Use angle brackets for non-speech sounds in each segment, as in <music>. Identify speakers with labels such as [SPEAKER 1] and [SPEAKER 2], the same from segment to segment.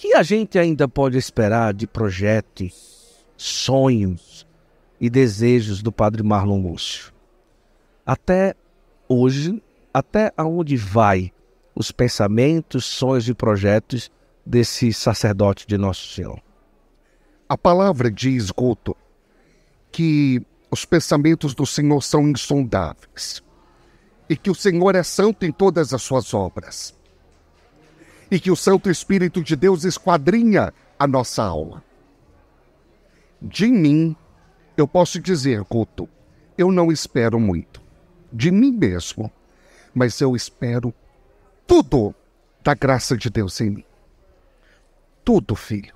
[SPEAKER 1] que a gente ainda pode esperar de projetos, sonhos e desejos do Padre Marlon Lúcio? Até hoje, até aonde vai os pensamentos, sonhos e projetos desse sacerdote de Nosso Senhor? A palavra diz, Guto,
[SPEAKER 2] que os pensamentos do Senhor são insondáveis e que o Senhor é santo em todas as suas obras e que o Santo Espírito de Deus esquadrinha a nossa alma. De mim, eu posso dizer, Couto, eu não espero muito. De mim mesmo. Mas eu espero tudo da graça de Deus em mim. Tudo, filho.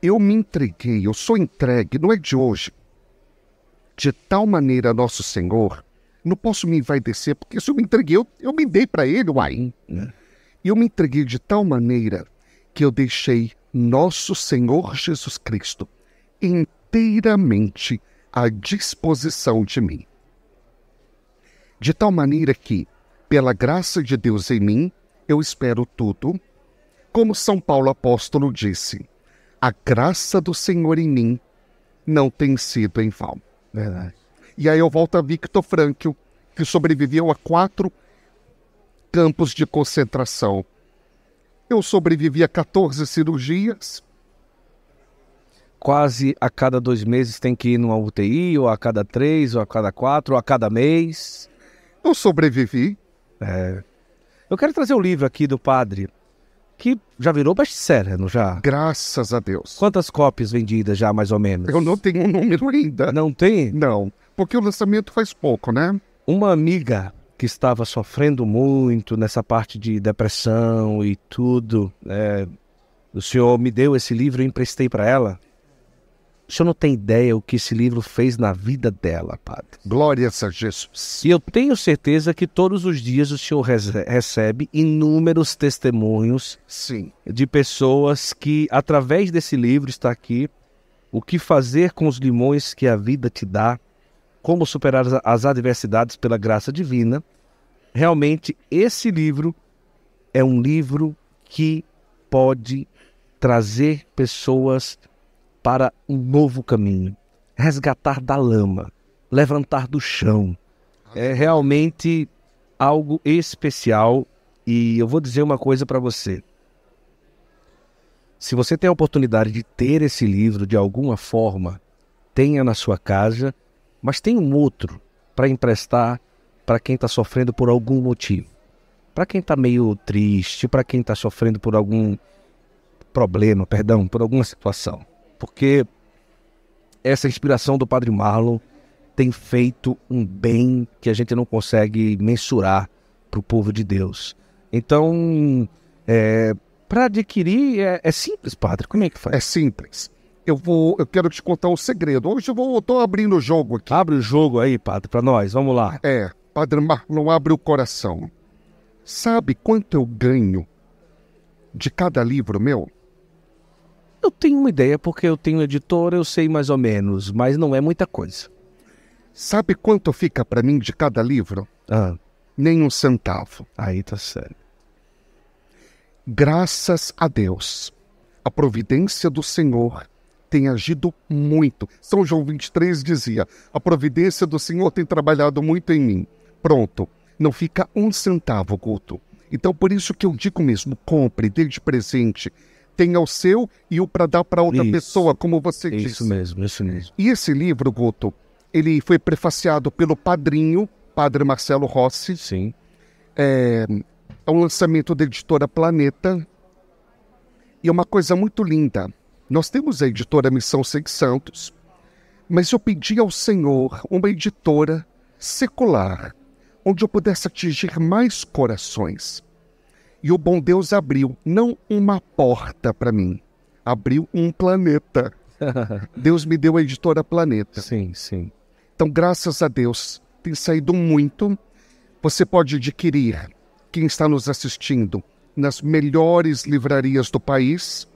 [SPEAKER 2] Eu me entreguei, eu sou entregue, não é de hoje. De tal maneira, nosso Senhor, não posso me envaidecer, porque se eu me entreguei, eu, eu me dei para Ele, uai. Né? E eu me entreguei de tal maneira que eu deixei nosso Senhor Jesus Cristo inteiramente à disposição de mim. De tal maneira que, pela graça de Deus em mim, eu espero tudo, como São Paulo apóstolo disse, a graça do Senhor em mim não tem sido em vão. Verdade. E aí eu volto a Victor Frankl, que sobreviveu a quatro campos de concentração. Eu sobrevivi a
[SPEAKER 1] 14 cirurgias. Quase a cada dois meses tem que ir numa UTI, ou a cada três, ou a cada quatro, ou a cada mês. Eu sobrevivi. É. Eu quero trazer o um livro aqui do padre, que já virou best-seller, não já? Graças a Deus. Quantas cópias vendidas já, mais ou menos? Eu não tenho um número ainda. Não tem? Não, porque o lançamento faz pouco, né? Uma amiga que estava sofrendo muito nessa parte de depressão e tudo. É, o senhor me deu esse livro e emprestei para ela. O senhor não tem ideia o que esse livro fez na vida dela, padre. Glória a Jesus. E eu tenho certeza que todos os dias o senhor recebe inúmeros testemunhos Sim. de pessoas que, através desse livro, está aqui o que fazer com os limões que a vida te dá, como superar as adversidades pela graça divina realmente esse livro é um livro que pode trazer pessoas para um novo caminho, resgatar da lama, levantar do chão. É realmente algo especial e eu vou dizer uma coisa para você. Se você tem a oportunidade de ter esse livro de alguma forma, tenha na sua casa, mas tem um outro para emprestar para quem está sofrendo por algum motivo. Para quem está meio triste, para quem está sofrendo por algum problema, perdão, por alguma situação. Porque essa inspiração do Padre Marlon tem feito um bem que a gente não consegue mensurar para o povo de Deus. Então, é, para adquirir é, é, simples, Padre. Como é que faz? É simples. Eu vou, eu quero te contar um segredo. Hoje eu
[SPEAKER 2] vou, abrindo o jogo aqui. Abre o jogo aí, Padre, para nós. Vamos lá. É. Padre Marlon abre o coração. Sabe quanto eu ganho de cada livro
[SPEAKER 1] meu? Eu tenho uma ideia, porque eu tenho editora, eu sei mais ou menos, mas não é muita coisa. Sabe quanto fica para mim de cada livro? Ah.
[SPEAKER 2] Nem um centavo. Aí tá sério. Graças a Deus, a providência do Senhor tem agido muito. São João 23 dizia: A providência do Senhor tem trabalhado muito em mim pronto. Não fica um centavo, Guto. Então, por isso que eu digo mesmo, compre, dê de presente. Tenha o seu e o para dar para outra isso, pessoa, como você isso disse. Isso mesmo, isso mesmo. E esse livro, Guto, ele foi prefaciado pelo padrinho, padre Marcelo Rossi. Sim. É, é um lançamento da editora Planeta. E é uma coisa muito linda. Nós temos a editora Missão Santos, mas eu pedi ao Senhor uma editora secular onde eu pudesse atingir mais corações. E o bom Deus abriu não uma porta para mim, abriu um planeta. <laughs> Deus me deu a editora Planeta. Sim, sim. Então, graças a Deus, tem saído muito. Você pode adquirir, quem está nos assistindo, nas melhores livrarias do país.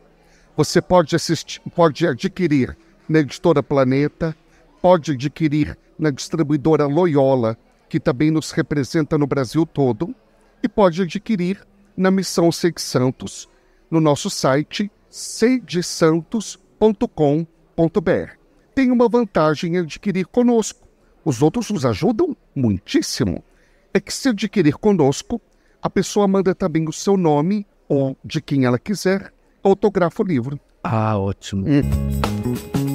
[SPEAKER 2] Você pode, assistir, pode adquirir na editora Planeta, pode adquirir na distribuidora Loyola, que também nos representa no Brasil todo, e pode adquirir na Missão Segue Santos no nosso site sedesantos.com.br. Tem uma vantagem em adquirir conosco. Os outros nos ajudam muitíssimo. É que se adquirir conosco, a pessoa manda também o seu nome ou de quem ela quiser, autografa o livro.
[SPEAKER 1] Ah, ótimo. Hum.